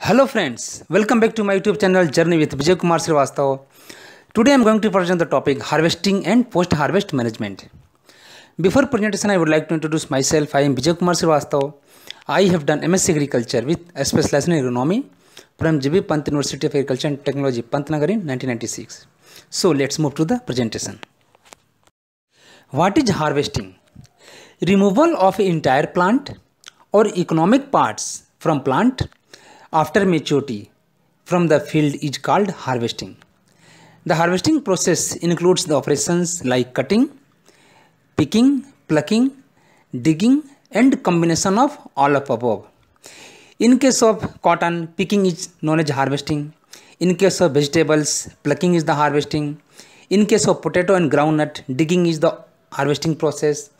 Hello friends welcome back to my YouTube channel journey with Vijay Kumar Srivastava today I am going to present the topic harvesting and post harvest management before presentation I would like to introduce myself I am Vijay Kumar Srivastava I have done M agriculture with specialise in economy from G Pant university of agriculture and technology Pantnagar in nineteen so let's move to the presentation what is harvesting removal of entire plant और economic parts from plant after maturity from the field is called harvesting. The harvesting process includes the operations like cutting, picking, plucking, digging and combination of all of above. In case of cotton, picking is known as harvesting. In case of vegetables, plucking is the harvesting. In case of potato and groundnut, digging is the harvesting process.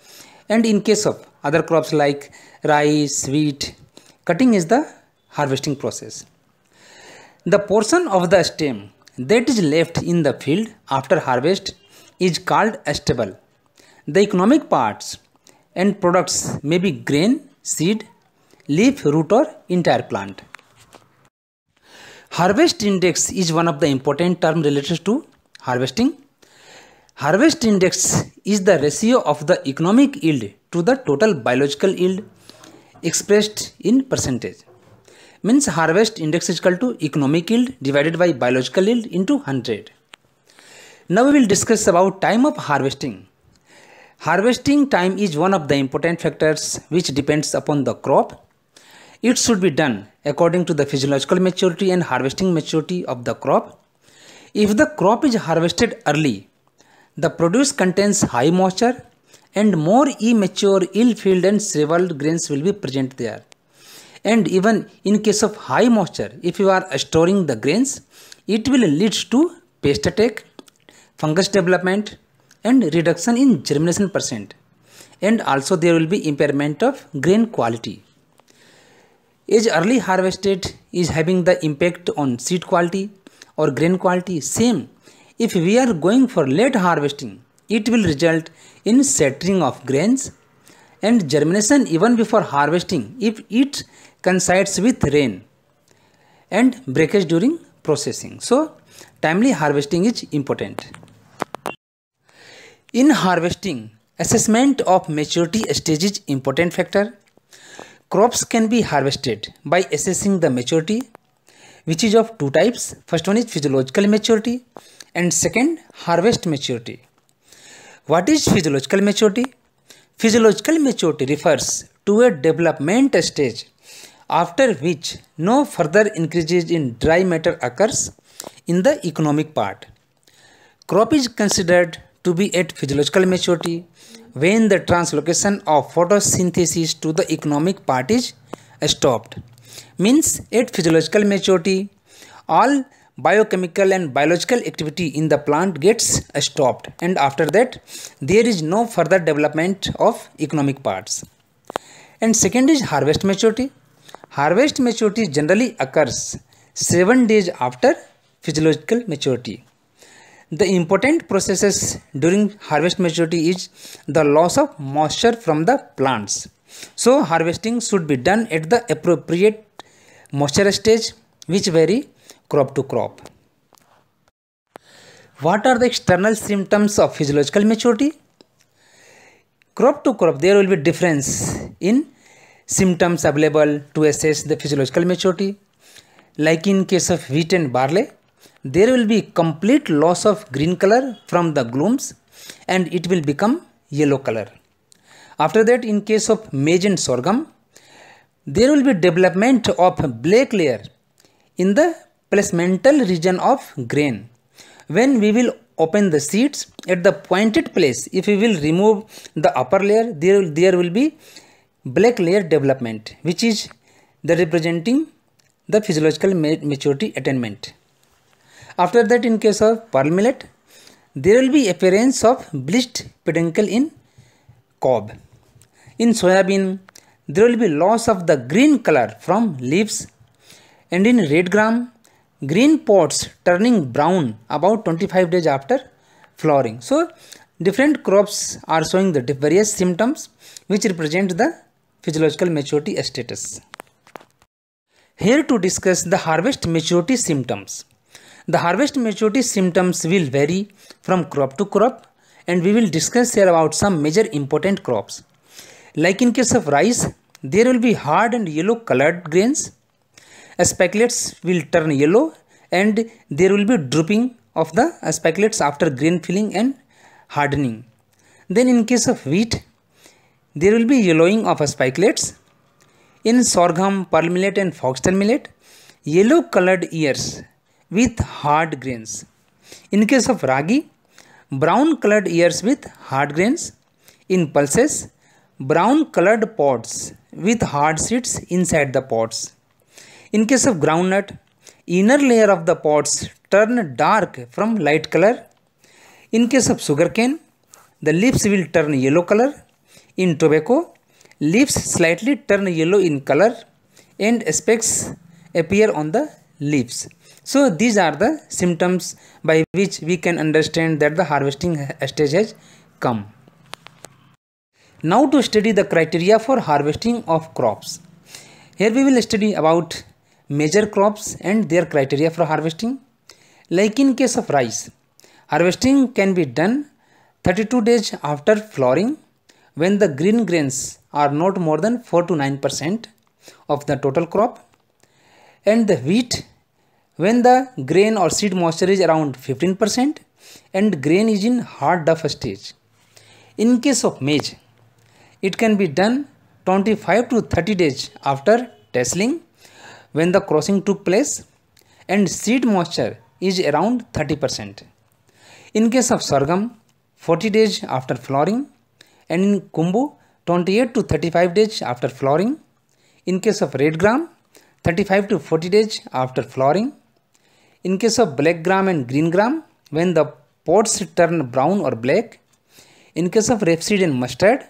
And in case of other crops like rice, wheat, cutting is the harvesting process. The portion of the stem that is left in the field after harvest is called stubble. The economic parts and products may be grain, seed, leaf, root or entire plant. Harvest index is one of the important terms related to harvesting. Harvest index is the ratio of the economic yield to the total biological yield expressed in percentage means harvest index is equal to economic yield divided by biological yield into 100. Now we will discuss about time of harvesting. Harvesting time is one of the important factors which depends upon the crop. It should be done according to the physiological maturity and harvesting maturity of the crop. If the crop is harvested early, the produce contains high moisture and more immature, ill-filled and shriveled grains will be present there and even in case of high moisture if you are storing the grains it will lead to pest attack fungus development and reduction in germination percent and also there will be impairment of grain quality If early harvested is having the impact on seed quality or grain quality same if we are going for late harvesting it will result in shattering of grains and germination even before harvesting if it coincides with rain and breakage during processing. So, timely harvesting is important. In harvesting, assessment of maturity stage is important factor. Crops can be harvested by assessing the maturity which is of two types. First one is physiological maturity and second harvest maturity. What is physiological maturity? Physiological maturity refers to a development stage after which no further increases in dry matter occurs in the economic part. Crop is considered to be at physiological maturity when the translocation of photosynthesis to the economic part is stopped. Means at physiological maturity, all biochemical and biological activity in the plant gets stopped and after that there is no further development of economic parts. And second is harvest maturity Harvest maturity generally occurs 7 days after physiological maturity. The important processes during harvest maturity is the loss of moisture from the plants. So harvesting should be done at the appropriate moisture stage which vary crop to crop. What are the external symptoms of physiological maturity? Crop to crop there will be difference in symptoms available to assess the physiological maturity. Like in case of wheat and barley, there will be complete loss of green color from the glooms and it will become yellow color. After that, in case of maize and sorghum, there will be development of black layer in the placental region of grain. When we will open the seeds at the pointed place, if we will remove the upper layer, there, there will be black layer development which is the representing the physiological maturity attainment. After that in case of pearl millet there will be appearance of bleached peduncle in cob. In soybean there will be loss of the green color from leaves and in red gram green pods turning brown about 25 days after flowering. So different crops are showing the various symptoms which represent the physiological maturity status. Here to discuss the harvest maturity symptoms. The harvest maturity symptoms will vary from crop to crop and we will discuss here about some major important crops. Like in case of rice, there will be hard and yellow colored grains. Specklets will turn yellow and there will be drooping of the specklets after grain filling and hardening. Then in case of wheat, there will be yellowing of spikelets. In sorghum, pearl millet and foxtail millet, yellow colored ears with hard grains. In case of ragi, brown colored ears with hard grains. In pulses, brown colored pods with hard seeds inside the pods. In case of groundnut, inner layer of the pods turn dark from light color. In case of sugarcane, the leaves will turn yellow color in tobacco, leaves slightly turn yellow in color and specks appear on the leaves. So these are the symptoms by which we can understand that the harvesting stage has come. Now to study the criteria for harvesting of crops. Here we will study about major crops and their criteria for harvesting. Like in case of rice, harvesting can be done 32 days after flowering when the green grains are not more than 4 to 9 percent of the total crop and the wheat when the grain or seed moisture is around 15 percent and grain is in hard duff stage. In case of maize, it can be done 25 to 30 days after tasseling when the crossing took place and seed moisture is around 30 percent. In case of sorghum, 40 days after flowering and in kumbu 28 to 35 days after flowering. In case of red gram 35 to 40 days after flowering. In case of black gram and green gram when the pods turn brown or black. In case of rapeseed and mustard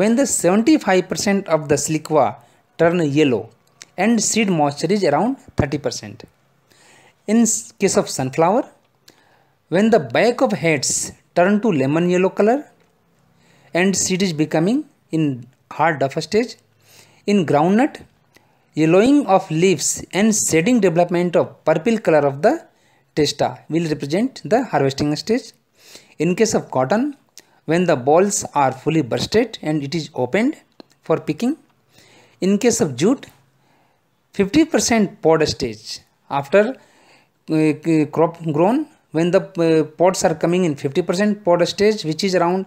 when the 75% of the siliqua turn yellow and seed moisture is around 30%. In case of sunflower, when the back of heads turn to lemon yellow color and seed is becoming in hard duff stage. In groundnut, yellowing of leaves and shading development of purple color of the testa will represent the harvesting stage. In case of cotton, when the balls are fully bursted and it is opened for picking. In case of jute, 50% pod stage after uh, uh, crop grown when the uh, pods are coming in 50% pod stage which is around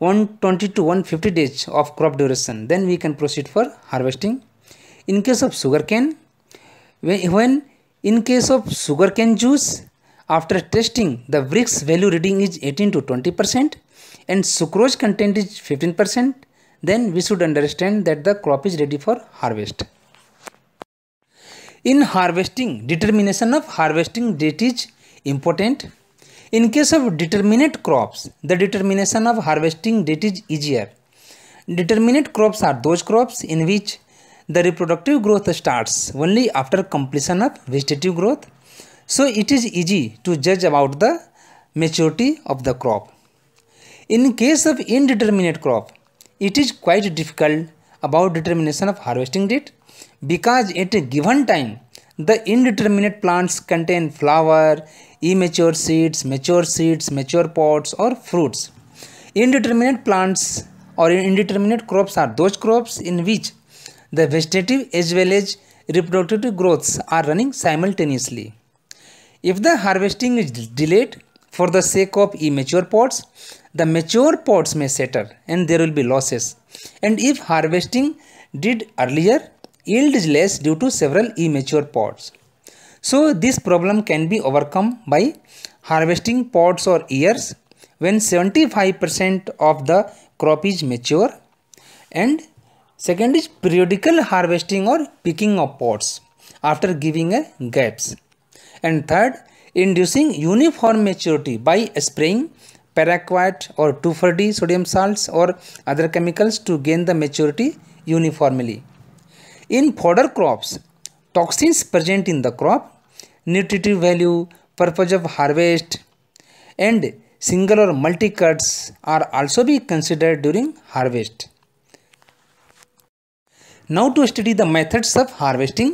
120 to 150 days of crop duration then we can proceed for harvesting in case of sugarcane when in case of sugarcane juice after testing the bricks value reading is 18 to 20 percent and sucrose content is 15 percent then we should understand that the crop is ready for harvest in harvesting determination of harvesting date is important in case of determinate crops, the determination of harvesting date is easier. Determinate crops are those crops in which the reproductive growth starts only after completion of vegetative growth. So it is easy to judge about the maturity of the crop. In case of indeterminate crop, it is quite difficult about determination of harvesting date because at a given time the indeterminate plants contain flower, immature seeds, mature seeds, mature pods or fruits. Indeterminate plants or indeterminate crops are those crops in which the vegetative as well as reproductive growths are running simultaneously. If the harvesting is delayed for the sake of immature pods, the mature pods may settle and there will be losses. And if harvesting did earlier, yield is less due to several immature pods. So this problem can be overcome by harvesting pods or ears when 75% of the crop is mature and second is periodical harvesting or picking of pods after giving a gaps and third inducing uniform maturity by spraying paraquat or 2,4-D sodium salts or other chemicals to gain the maturity uniformly. In fodder crops, toxins present in the crop, nutritive value, purpose of harvest and single or multi cuts are also be considered during harvest. Now to study the methods of harvesting.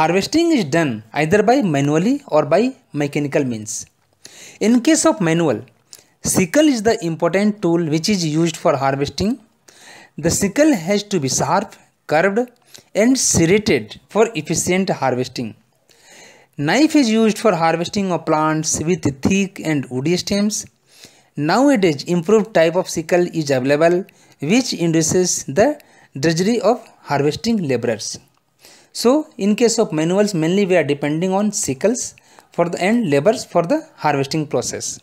Harvesting is done either by manually or by mechanical means. In case of manual, sickle is the important tool which is used for harvesting. The sickle has to be sharp, curved and serrated for efficient harvesting. Knife is used for harvesting of plants with thick and woody stems. Nowadays, improved type of sickle is available which induces the drudgery of harvesting laborers. So, in case of manuals, mainly we are depending on sickles for the and labors for the harvesting process.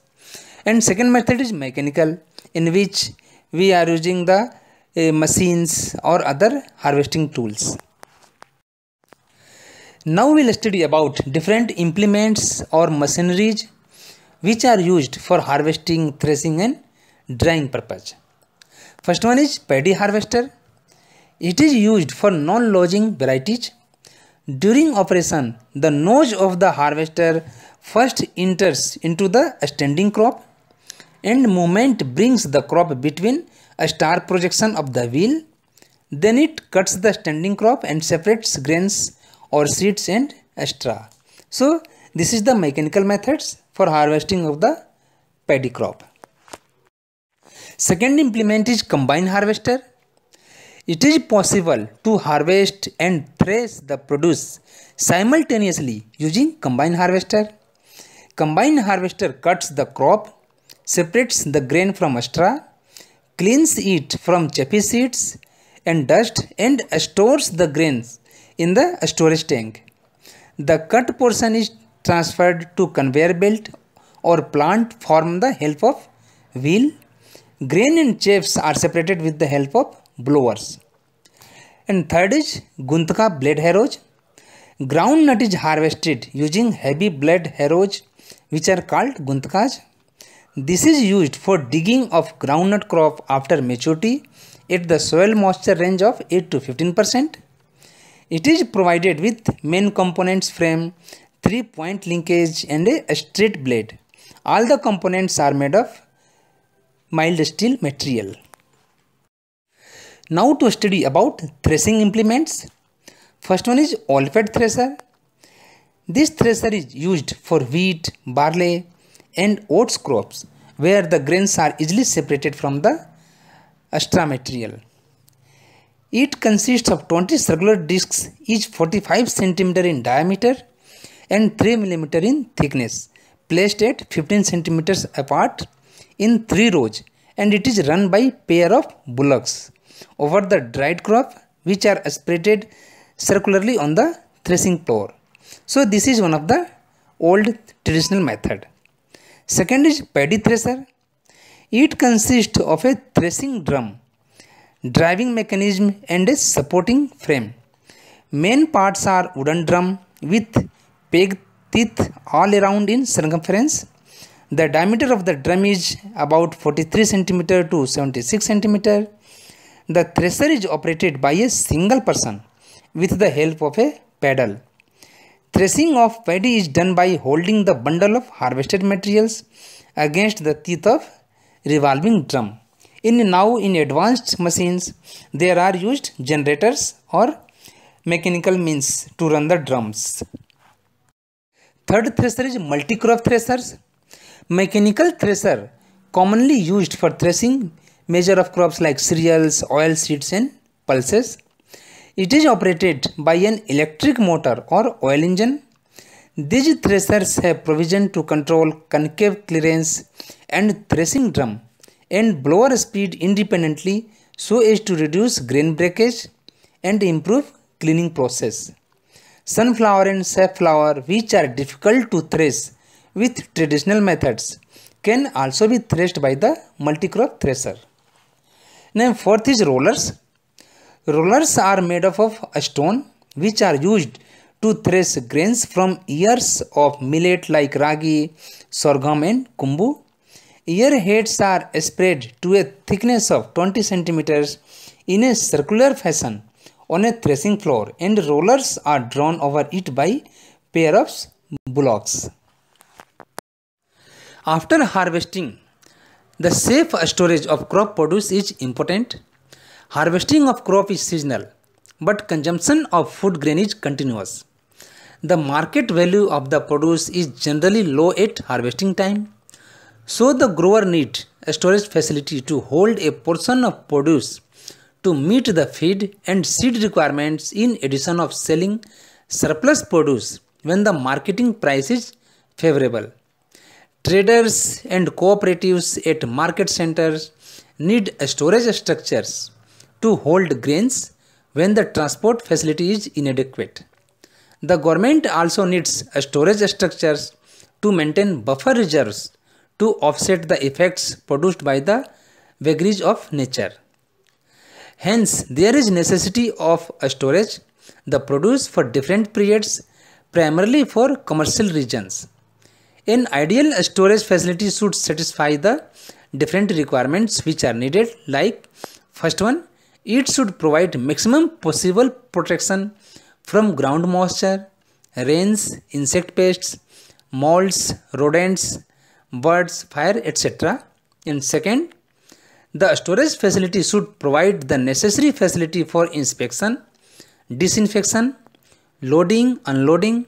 And second method is mechanical in which we are using the machines or other harvesting tools. Now we will study about different implements or machineries which are used for harvesting, threshing and drying purpose. First one is paddy harvester. It is used for non-lodging varieties. During operation, the nose of the harvester first enters into the standing crop and movement brings the crop between a star projection of the wheel. Then it cuts the standing crop and separates grains or seeds and straw. So this is the mechanical methods for harvesting of the paddy crop. Second implement is combine harvester. It is possible to harvest and thresh the produce simultaneously using combine harvester. Combine harvester cuts the crop, separates the grain from straw cleans it from chaffy seeds and dust and stores the grains in the storage tank. The cut portion is transferred to conveyor belt or plant form the help of wheel. Grain and chaffs are separated with the help of blowers. And third is Guntka blade harrows. Groundnut is harvested using heavy blade harrows which are called Guntkas. This is used for digging of groundnut crop after maturity at the soil moisture range of 8 to 15%. It is provided with main components frame, 3 point linkage and a straight blade. All the components are made of mild steel material. Now to study about threshing implements. First one is all-fed thresher. This thresher is used for wheat, barley, and oats crops where the grains are easily separated from the extra material. It consists of 20 circular discs each 45 cm in diameter and 3 mm in thickness placed at 15 cm apart in 3 rows and it is run by pair of bullocks over the dried crop which are spreaded circularly on the threshing floor. So this is one of the old traditional method. Second is paddy thresher. It consists of a threshing drum, driving mechanism and a supporting frame. Main parts are wooden drum with peg teeth all around in circumference. The diameter of the drum is about 43 cm to 76 cm. The thresher is operated by a single person with the help of a paddle. Threshing of paddy is done by holding the bundle of harvested materials against the teeth of revolving drum. In now in advanced machines, there are used generators or mechanical means to run the drums. Third thresher is multi-crop threshers. Mechanical thresher commonly used for threshing measure of crops like cereals, oil seeds and pulses. It is operated by an electric motor or oil engine. These threshers have provision to control concave clearance and threshing drum and blower speed independently so as to reduce grain breakage and improve cleaning process. Sunflower and safflower which are difficult to thresh with traditional methods can also be threshed by the multi-crop thresher. Now fourth is rollers. Rollers are made up of stone which are used to thresh grains from ears of millet like ragi, sorghum and kumbu. Ear heads are spread to a thickness of 20 centimeters in a circular fashion on a threshing floor and rollers are drawn over it by pair of bullocks. After harvesting, the safe storage of crop produce is important. Harvesting of crop is seasonal, but consumption of food grain is continuous. The market value of the produce is generally low at harvesting time. So the grower needs a storage facility to hold a portion of produce to meet the feed and seed requirements in addition of selling surplus produce when the marketing price is favorable. Traders and cooperatives at market centers need storage structures to hold grains when the transport facility is inadequate. The government also needs storage structures to maintain buffer reserves to offset the effects produced by the vagaries of nature. Hence, there is necessity of storage the produce for different periods primarily for commercial regions. An ideal storage facility should satisfy the different requirements which are needed like first one it should provide maximum possible protection from ground moisture, rains, insect pests, molds, rodents, birds, fire, etc. And second, the storage facility should provide the necessary facility for inspection, disinfection, loading, unloading,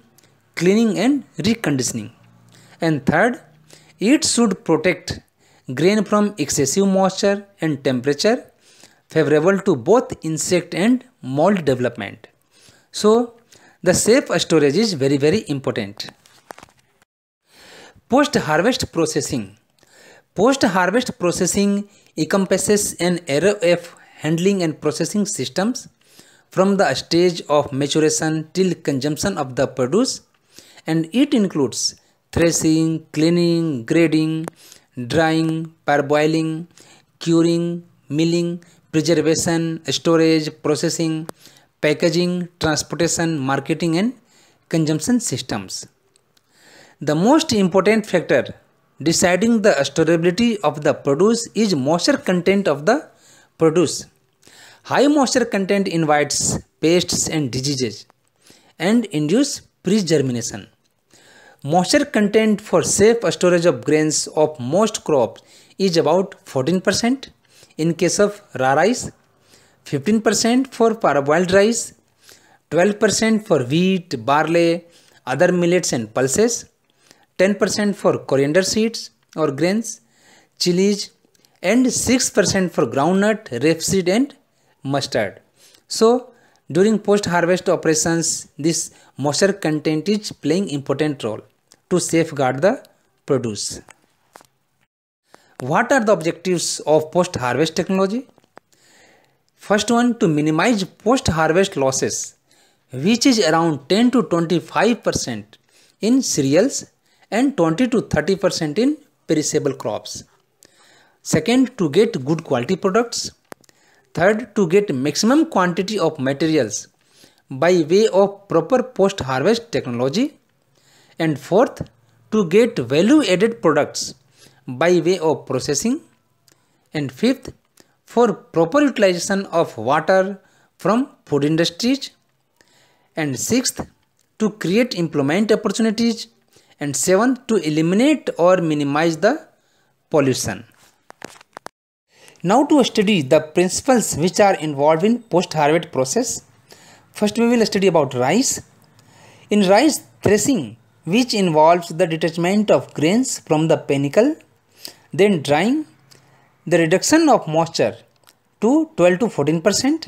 cleaning and reconditioning. And third, it should protect grain from excessive moisture and temperature favorable to both insect and mold development. So the safe storage is very very important. Post harvest processing. Post harvest processing encompasses an array of handling and processing systems from the stage of maturation till consumption of the produce and it includes threshing, cleaning, grading, drying, parboiling, curing, milling, preservation, storage, processing, packaging, transportation, marketing and consumption systems. The most important factor deciding the storability of the produce is moisture content of the produce. High moisture content invites pests and diseases and induce pre-germination. Moisture content for safe storage of grains of most crops is about 14% in case of raw rice, 15% for parboiled rice, 12% for wheat, barley, other millets and pulses, 10% for coriander seeds or grains, chilies and 6% for groundnut, rapeseed and mustard. So during post harvest operations this moisture content is playing important role to safeguard the produce. What are the objectives of post-harvest technology? First one, to minimize post-harvest losses, which is around 10 to 25% in cereals and 20 to 30% in perishable crops. Second, to get good quality products. Third, to get maximum quantity of materials by way of proper post-harvest technology. And fourth, to get value-added products by way of processing and fifth for proper utilization of water from food industries and sixth to create employment opportunities and seventh to eliminate or minimize the pollution. Now to study the principles which are involved in post-harvest process. First we will study about rice. In rice threshing which involves the detachment of grains from the panicle then drying, the reduction of moisture to 12 to 14 percent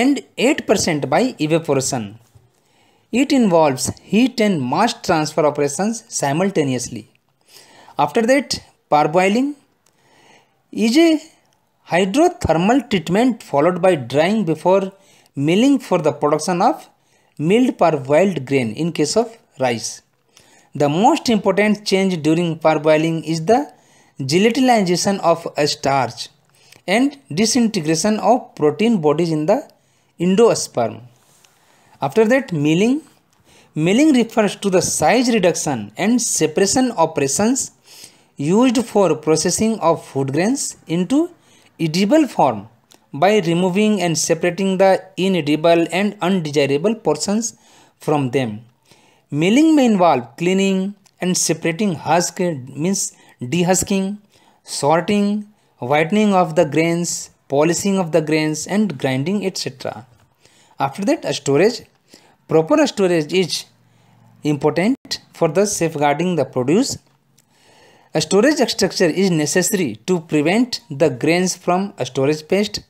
and 8 percent by evaporation. It involves heat and mass transfer operations simultaneously. After that, parboiling is a hydrothermal treatment followed by drying before milling for the production of milled parboiled grain in case of rice. The most important change during parboiling is the gelatinization of starch and disintegration of protein bodies in the endosperm. After that milling. Milling refers to the size reduction and separation operations used for processing of food grains into edible form by removing and separating the inedible and undesirable portions from them. Milling may involve cleaning and separating husk means dehusking, sorting, whitening of the grains, polishing of the grains and grinding etc. After that storage, proper storage is important for the safeguarding the produce. A storage structure is necessary to prevent the grains from a storage pest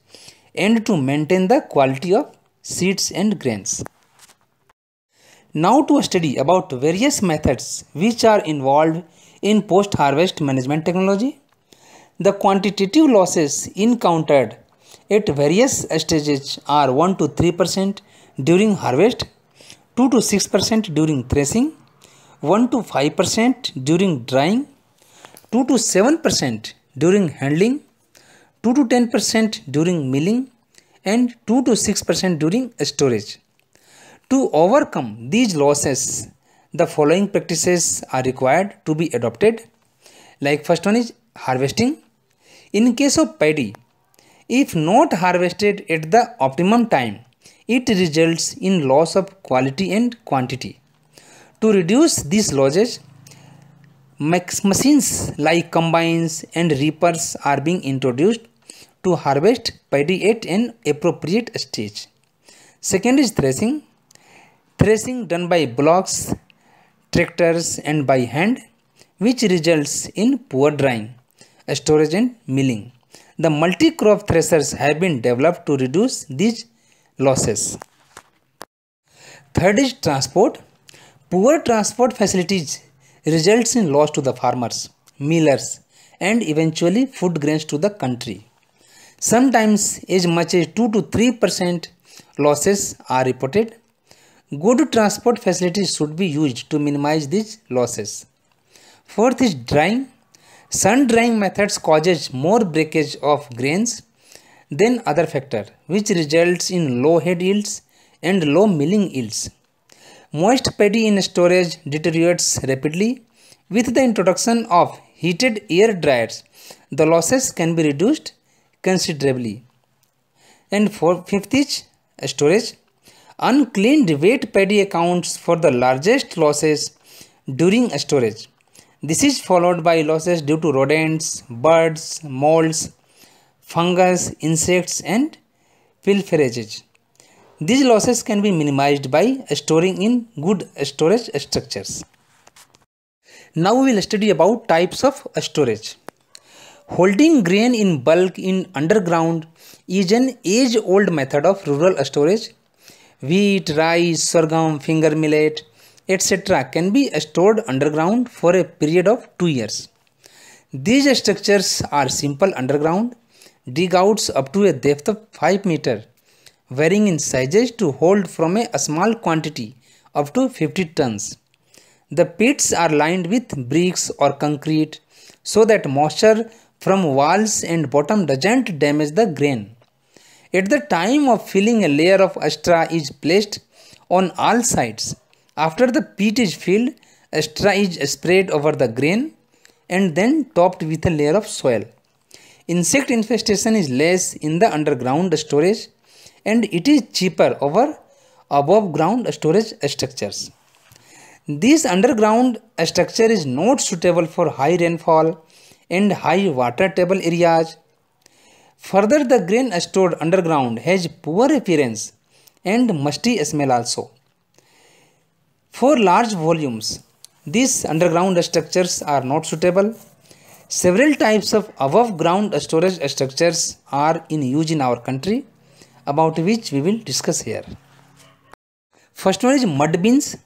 and to maintain the quality of seeds and grains. Now to study about various methods which are involved in post harvest management technology. The quantitative losses encountered at various stages are 1 to 3 percent during harvest, 2 to 6 percent during threshing, 1 to 5 percent during drying, 2 to 7 percent during handling, 2 to 10 percent during milling, and 2 to 6 percent during storage. To overcome these losses, the following practices are required to be adopted like first one is harvesting in case of paddy if not harvested at the optimum time it results in loss of quality and quantity to reduce these losses machines like combines and reapers are being introduced to harvest paddy at an appropriate stage second is threshing threshing done by blocks tractors and by hand which results in poor drying, storage and milling. The multi-crop threshers have been developed to reduce these losses. Third is transport. Poor transport facilities results in loss to the farmers, millers and eventually food grains to the country. Sometimes as much as 2 to 3 percent losses are reported Good transport facilities should be used to minimize these losses. Fourth is drying. Sun drying methods causes more breakage of grains than other factor which results in low head yields and low milling yields. Moist paddy in storage deteriorates rapidly. With the introduction of heated air dryers, the losses can be reduced considerably. And for fifth is storage. Uncleaned wet paddy accounts for the largest losses during storage. This is followed by losses due to rodents, birds, molds, fungus, insects and pilferages. These losses can be minimized by storing in good storage structures. Now we will study about types of storage. Holding grain in bulk in underground is an age-old method of rural storage wheat, rice, sorghum, finger millet, etc. can be stored underground for a period of 2 years. These structures are simple underground dig outs up to a depth of 5 meter varying in sizes to hold from a small quantity up to 50 tons. The pits are lined with bricks or concrete so that moisture from walls and bottom doesn't damage the grain. At the time of filling, a layer of astra is placed on all sides. After the peat is filled, astra is spread over the grain and then topped with a layer of soil. Insect infestation is less in the underground storage and it is cheaper over above ground storage structures. This underground structure is not suitable for high rainfall and high water table areas Further, the grain stored underground has poor appearance and musty smell also. For large volumes, these underground structures are not suitable. Several types of above ground storage structures are in use in our country about which we will discuss here. First one is mud bins.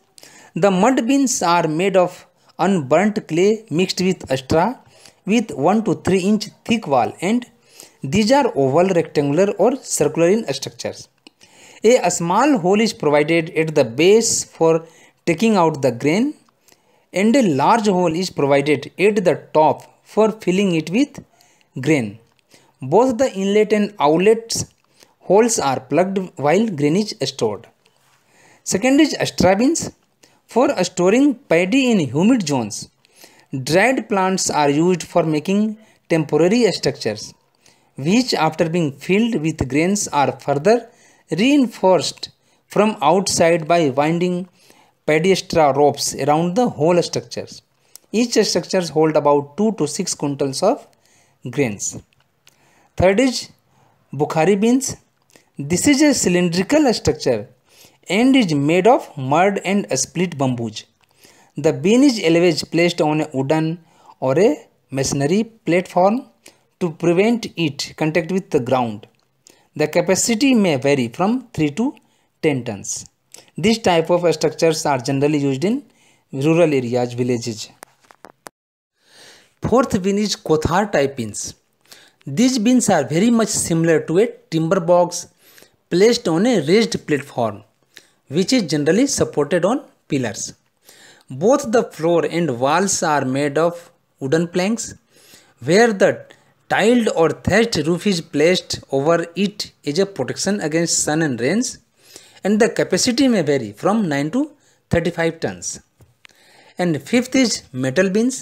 The mud bins are made of unburnt clay mixed with straw with 1 to 3 inch thick wall and these are oval, rectangular or circular in structures. A small hole is provided at the base for taking out the grain and a large hole is provided at the top for filling it with grain. Both the inlet and outlet holes are plugged while grain is stored. Second is extra bins. For storing paddy in humid zones, dried plants are used for making temporary structures which after being filled with grains are further reinforced from outside by winding pedestra ropes around the whole structures. Each structure hold about 2 to 6 quintals of grains. Third is Bukhari beans. This is a cylindrical structure and is made of mud and split bamboos. The bean is always placed on a wooden or a masonry platform to prevent it contact with the ground. The capacity may vary from 3 to 10 tons. This type of structures are generally used in rural areas, villages. Fourth bin is Kothar type bins. These bins are very much similar to a timber box placed on a raised platform which is generally supported on pillars. Both the floor and walls are made of wooden planks where the tiled or thatched roof is placed over it as a protection against sun and rains and the capacity may vary from 9 to 35 tons. And fifth is metal bins.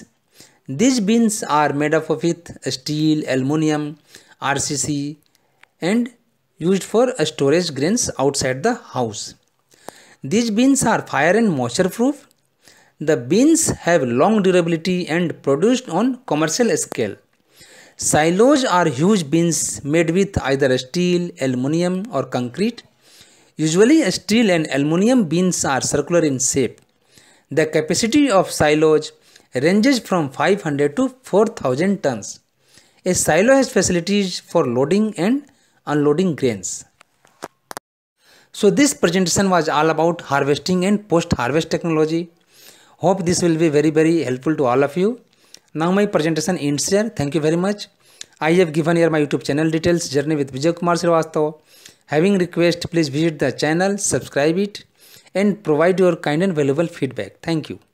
These bins are made up of it, steel, aluminium, RCC and used for storage grains outside the house. These bins are fire and moisture proof. The bins have long durability and produced on commercial scale. Silos are huge bins made with either steel, aluminium or concrete. Usually steel and aluminium bins are circular in shape. The capacity of silos ranges from 500 to 4000 tons. A silo has facilities for loading and unloading grains. So this presentation was all about harvesting and post-harvest technology. Hope this will be very very helpful to all of you. Now my presentation ends here. Thank you very much. I have given here my YouTube channel details, Journey with Vijay Kumar Srivastava. Having request, please visit the channel, subscribe it and provide your kind and valuable feedback. Thank you.